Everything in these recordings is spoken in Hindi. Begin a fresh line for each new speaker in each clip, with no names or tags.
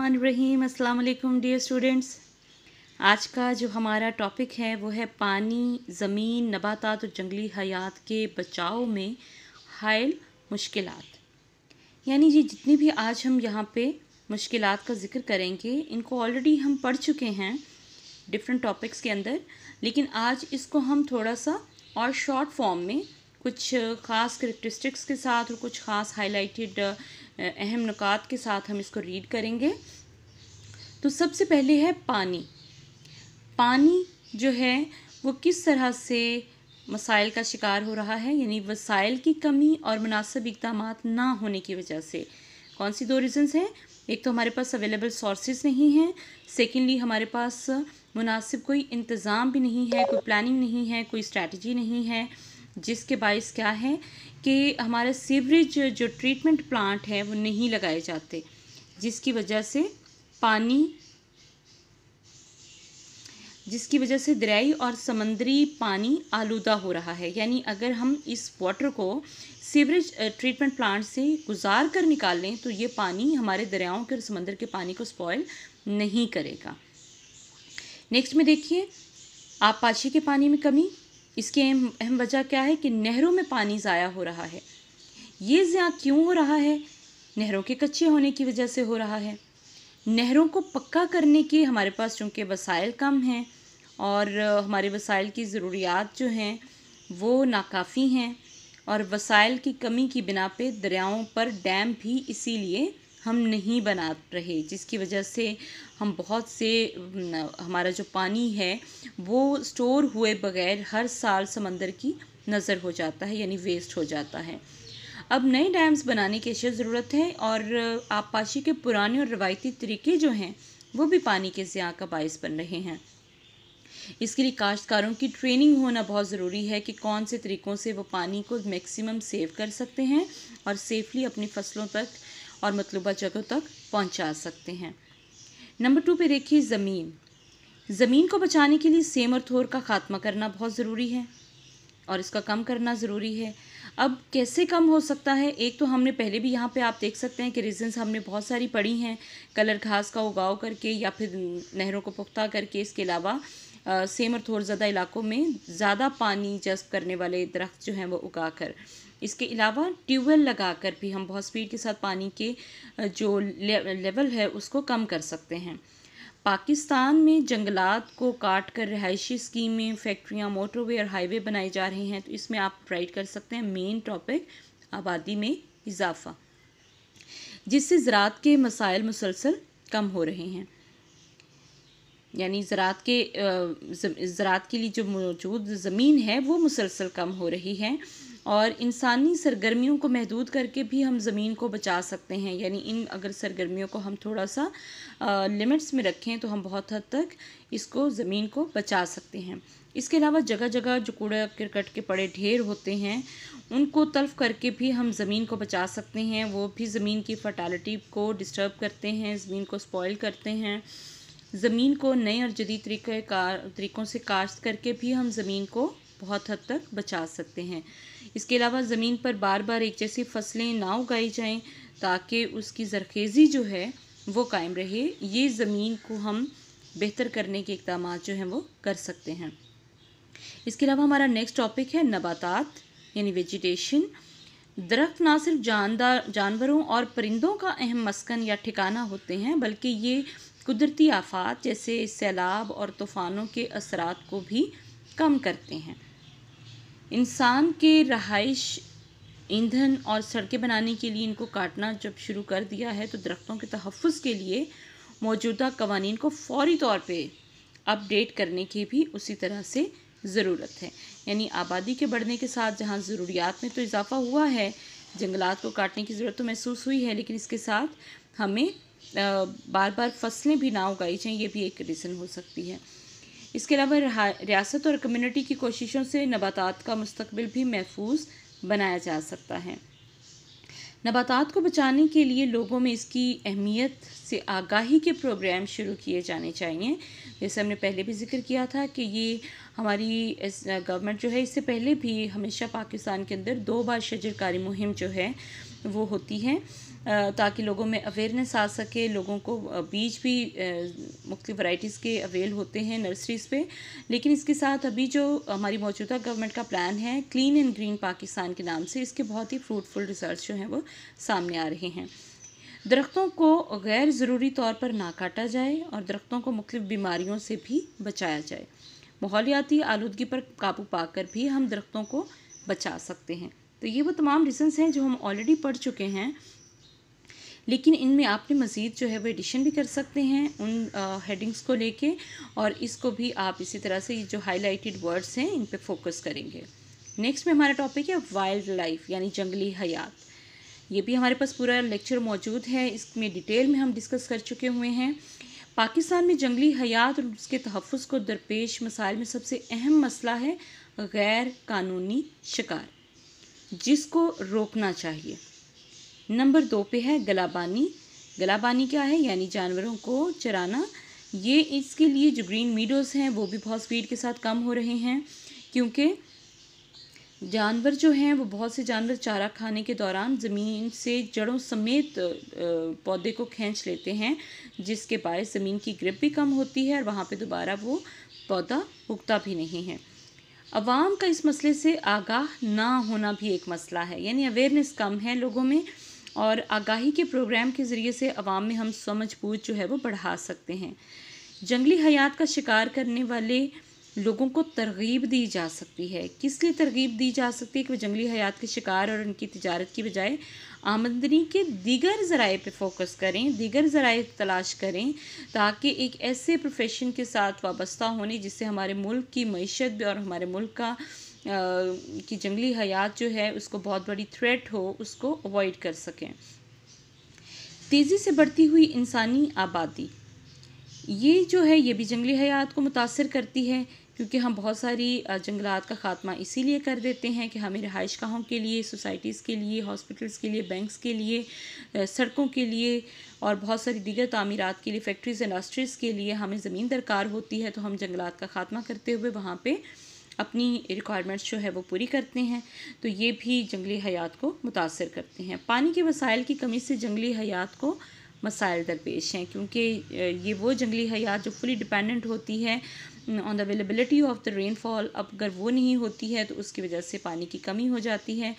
रहीम अस्सलाम वालेकुम डियर स्टूडेंट्स आज का जो हमारा टॉपिक है वो है पानी ज़मीन नबातात और जंगली हयात के बचाव में हायल मुश्किल यानी ये जितनी भी आज हम यहाँ पे मुश्किल का ज़िक्र करेंगे इनको ऑलरेडी हम पढ़ चुके हैं डिफरेंट टॉपिक्स के अंदर लेकिन आज इसको हम थोड़ा सा और शॉर्ट फॉर्म में कुछ ख़ास करेक्टरिस्टिक्स के साथ और कुछ ख़ास हाईलाइटेड अहम नुकात के साथ हम इसको रीड करेंगे तो सबसे पहले है पानी पानी जो है वो किस तरह से मसाइल का शिकार हो रहा है यानी वसाइल की कमी और मुनासिब इकदाम ना होने की वजह से कौन सी दो रीज़न्स हैं एक तो हमारे पास अवेलेबल सोर्सेज नहीं हैं सेकेंडली हमारे पास मुनासिब कोई इंतज़ाम भी नहीं है कोई प्लानिंग नहीं है कोई स्ट्रैटी नहीं है जिसके बायस क्या है कि हमारे सीवरेज जो ट्रीटमेंट प्लांट है वो नहीं लगाए जाते जिसकी वजह से पानी जिसकी वजह से दरियाई और समंदरी पानी आलूदा हो रहा है यानी अगर हम इस वाटर को सीवरेज ट्रीटमेंट प्लांट से गुजार कर निकाल लें तो ये पानी हमारे दरियाओं के और समंदर के पानी को स्पॉयल नहीं करेगा नेक्स्ट में देखिए आपाशी के पानी में कमी इसकी अहम वजह क्या है कि नहरों में पानी ज़ाया हो रहा है ये ज़्या क्यों हो रहा है नहरों के कच्चे होने की वजह से हो रहा है नहरों को पक्का करने के हमारे पास चूँकि वसाइल कम हैं और हमारे वसाइल की ज़रूरियात जो हैं वो नाकाफ़ी हैं और वसाइल की कमी की बिना पे दरियाओं पर डैम भी इसीलिए हम नहीं बना रहे जिसकी वजह से हम बहुत से हमारा जो पानी है वो स्टोर हुए बगैर हर साल समंदर की नज़र हो जाता है यानी वेस्ट हो जाता है अब नए डैम्स बनाने की अशद ज़रूरत है और आबपाशी के पुराने और रवायती तरीके जो हैं वो भी पानी के ज़्या का बायस बन रहे हैं इसके लिए काश्तकारों की ट्रेनिंग होना बहुत ज़रूरी है कि कौन से तरीक़ों से वो पानी को मैक्सिमम सेव कर सकते हैं और सेफली अपनी फसलों तक और मतलूबा जगहों तक पहुंचा सकते हैं नंबर टू पे देखिए ज़मीन ज़मीन को बचाने के लिए सेम और थोर का खात्मा करना बहुत ज़रूरी है और इसका कम करना ज़रूरी है अब कैसे कम हो सकता है एक तो हमने पहले भी यहाँ पे आप देख सकते हैं कि रीजन्स हमने बहुत सारी पढ़ी हैं कलर घास का उगाव करके या फिर नहरों को पुख्ता करके इसके अलावा सेम और थोड़ा ज़्यादा इलाकों में ज़्यादा पानी जस्ब करने वाले दरख्त जो हैं वो उगा कर इसके अलावा ट्यूबवेल लगा कर भी हम बहुत स्पीड के साथ पानी के जो ले, लेवल है उसको कम कर सकते हैं पाकिस्तान में जंगलात को काट कर रहायशी स्कीमें फैक्ट्रियाँ मोटरवे और हाईवे बनाए जा रहे हैं तो इसमें आप राइट कर सकते हैं मेन टॉपिक आबादी में इजाफा जिससे ज़रात के मसाइल मुसलसल कम हो रहे हैं यानी ज़रात के ज़रात के लिए जो मौजूद ज़मीन है वो मुसलसल कम हो रही है और इंसानी सरगर्मियों को महदूद करके भी हम ज़मीन को बचा सकते हैं यानी इन अगर सरगर्मियों को हम थोड़ा सा आ, लिमिट्स में रखें तो हम बहुत हद तक इसको ज़मीन को बचा सकते हैं इसके अलावा जगह जगह जो कूड़ा क्रिकट के पड़े ढेर होते हैं उनको तल्फ करके भी हम ज़मीन को बचा सकते हैं वो भी ज़मीन की फर्टालिटी को डिस्टर्ब करते हैं ज़मीन को स्पॉयल करते हैं ज़मीन को नए और जदीद तरीक़े का तरीक़ों से काश्त करके भी हम ज़मीन को बहुत हद तक बचा सकते हैं इसके अलावा ज़मीन पर बार बार एक जैसी फसलें ना उगाई जाएं ताकि उसकी जरखेज़ी जो है वो कायम रहे ये ज़मीन को हम बेहतर करने के इकदाम जो हैं वो कर सकते हैं इसके अलावा हमारा नेक्स्ट टॉपिक है नबातात यानी वेजिटेशन दरख्त ना सिर्फ जानदार जानवरों और परिंदों का अहम मस्कन या ठिकाना होते हैं बल्कि ये कुदरती आफ़ात जैसे सैलाब और तूफ़ानों के असरात को भी कम करते हैं इंसान के रहाइश ईंधन और सड़कें बनाने के लिए इनको काटना जब शुरू कर दिया है तो दरख्तों के तहफ़ के लिए मौजूदा कवानीन को फौरी तौर पे अपडेट करने की भी उसी तरह से ज़रूरत है यानी आबादी के बढ़ने के साथ जहाँ ज़रूरियात में तो इजाफ़ा हुआ है जंगलात को काटने की ज़रूरत तो महसूस हुई है लेकिन इसके साथ हमें बार बार फसलें भी ना उगाई जाएँ ये भी एक रीज़न हो सकती है इसके अलावा रियासत और कम्युनिटी की कोशिशों से नबातात का मुस्तबिल भी महफूज बनाया जा सकता है नबातात को बचाने के लिए लोगों में इसकी अहमियत से आगाही के प्रोग्राम शुरू किए जाने चाहिए जैसे हमने पहले भी जिक्र किया था कि ये हमारी गवर्नमेंट जो है इससे पहले भी हमेशा पाकिस्तान के अंदर दो बार शजरकारी मुहिम जो है वो होती हैं ताकि लोगों में अवेयरनेस आ सके लोगों को बीज भी मुख्तु वैराइटीज़ के अवेल होते हैं नर्सरीज़ पे लेकिन इसके साथ अभी जो हमारी मौजूदा गवर्नमेंट का प्लान है क्लीन एंड ग्रीन पाकिस्तान के नाम से इसके बहुत ही फ्रूटफुल रिसर्च जो हैं वो सामने आ रहे हैं दरख्तों को गैर ज़रूरी तौर पर ना काटा जाए और दरख्तों को मुख्तु बीमारियों से भी बचाया जाए मालियाती आलूदगी पर काबू पाकर भी हम दरख्तों को बचा सकते हैं तो ये वो तमाम रीजन्स हैं जो हम ऑलरेडी पढ़ चुके हैं लेकिन इनमें आपने मज़ीद जो है वो एडिशन भी कर सकते हैं उन हेडिंग्स को लेके और इसको भी आप इसी तरह से जो हाईलाइटेड वर्ड्स हैं इन पे फोकस करेंगे नेक्स्ट में हमारा टॉपिक है वाइल्ड लाइफ यानी जंगली हयात ये भी हमारे पास पूरा लेक्चर मौजूद है इसमें डिटेल में हम डिस्कस कर चुके हुए हैं पाकिस्तान में जंगली हयात और उसके तहफ़ को दरपेश मसाइल में सबसे अहम मसला है गैर कानूनी शिकार जिसको रोकना चाहिए नंबर दो पे है गलाबानी गलाबानी क्या है यानी जानवरों को चराना ये इसके लिए जो ग्रीन मीडोज़ हैं वो भी बहुत स्पीड के साथ कम हो रहे हैं क्योंकि जानवर जो हैं वो बहुत से जानवर चारा खाने के दौरान ज़मीन से जड़ों समेत पौधे को खींच लेते हैं जिसके बाय ज़मीन की ग्रिप भी कम होती है और वहाँ पे दोबारा वो पौधा उगता भी नहीं है आवाम का इस मसले से आगाह ना होना भी एक मसला है यानी अवेयरनेस कम है लोगों में और आगाही के प्रोग्राम के ज़रिए से आवाम में हम समझ बूझ जो है वो बढ़ा सकते हैं जंगली हयात का शिकार करने वाले लोगों को तरगीब दी जा सकती है किस लिए तरगीब दी जा सकती है कि वह जंगली हयात के शिकार और उनकी तजारत की बजाय आमदनी के दीगर ज़राए पर फोकस करें दीगर ज़राए तलाश करें ताकि एक ऐसे प्रोफेशन के साथ वाबस्ता होने जिससे हमारे मुल्क की मीशत भी और हमारे मुल्क का कि जंगली हयात जो है उसको बहुत बड़ी थ्रेट हो उसको अवॉइड कर सकें तेज़ी से बढ़ती हुई इंसानी आबादी ये जो है ये भी जंगली हयात को मुतासर करती है क्योंकि हम बहुत सारी जंगलात का ख़ात्मा इसीलिए कर देते हैं कि हमें रहाइश गाहों के लिए सोसाइटीज़ के लिए हॉस्पिटल्स के लिए बैंक्स के लिए सड़कों के लिए और बहुत सारी दीगर तमीरत के लिए फैक्ट्रीज़ इंडस्ट्रीज़ के लिए हमें ज़मीन दरकार होती है तो हम जंगलात का ख़ात्मा करते हुए वहाँ पर अपनी रिक्वायरमेंट्स जो है वो पूरी करते हैं तो ये भी जंगली हयात को मुतासर करते हैं पानी के वसाइल की कमी से जंगली हयात को मसाइल दरपेश हैं क्योंकि ये वो जंगली हयात जो फुली डिपेंडेंट होती है on the availability of the rainfall अब अगर वो नहीं होती है तो उसकी वजह से पानी की कमी हो जाती है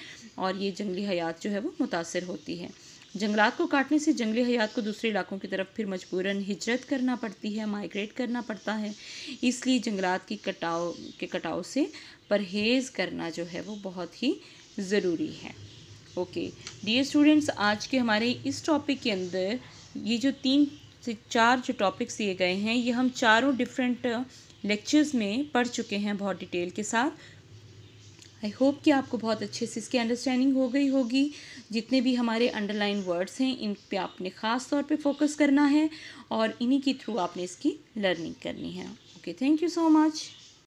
और ये जंगली हयात जो है वो मुतासर होती है जंगलात को काटने से जंगली हयात को दूसरे इलाकों की तरफ फिर मजबूरन हिजरत करना पड़ती है माइग्रेट करना पड़ता है इसलिए जंगलात की कटाव के कटाव से परहेज़ करना जो है वो बहुत ही ज़रूरी है ओके डियर स्टूडेंट्स आज के हमारे इस टॉपिक के अंदर ये जो तीन से चार जो टॉपिक्स दिए गए हैं ये हम चारों डिफरेंट लेक्चर्स uh, में पढ़ चुके हैं बहुत डिटेल के साथ आई होप कि आपको बहुत अच्छे से इसकी अंडरस्टैंडिंग हो गई होगी जितने भी हमारे अंडरलाइन वर्ड्स हैं इन पे आपने ख़ास तौर पे फोकस करना है और इन्हीं के थ्रू आपने इसकी लर्निंग करनी है okay thank you so much